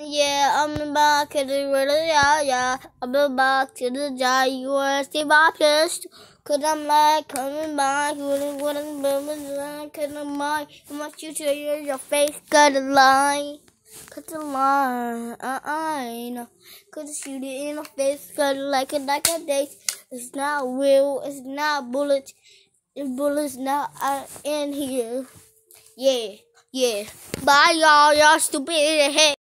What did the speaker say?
Yeah, I'm back to the really, yeah, yeah. I'm back to the die, you are still my Cause I'm like coming back, wouldn't, wouldn't, wouldn't, like, i I'm like, I want you to hear your face, got a line, cut a line. uh, uh-uh, you know. Cause shoot it in my face, it like a like a date. It's not real, it's not bullets. The bullets not out uh, in here. Yeah, yeah. Bye, y'all, y'all stupid head.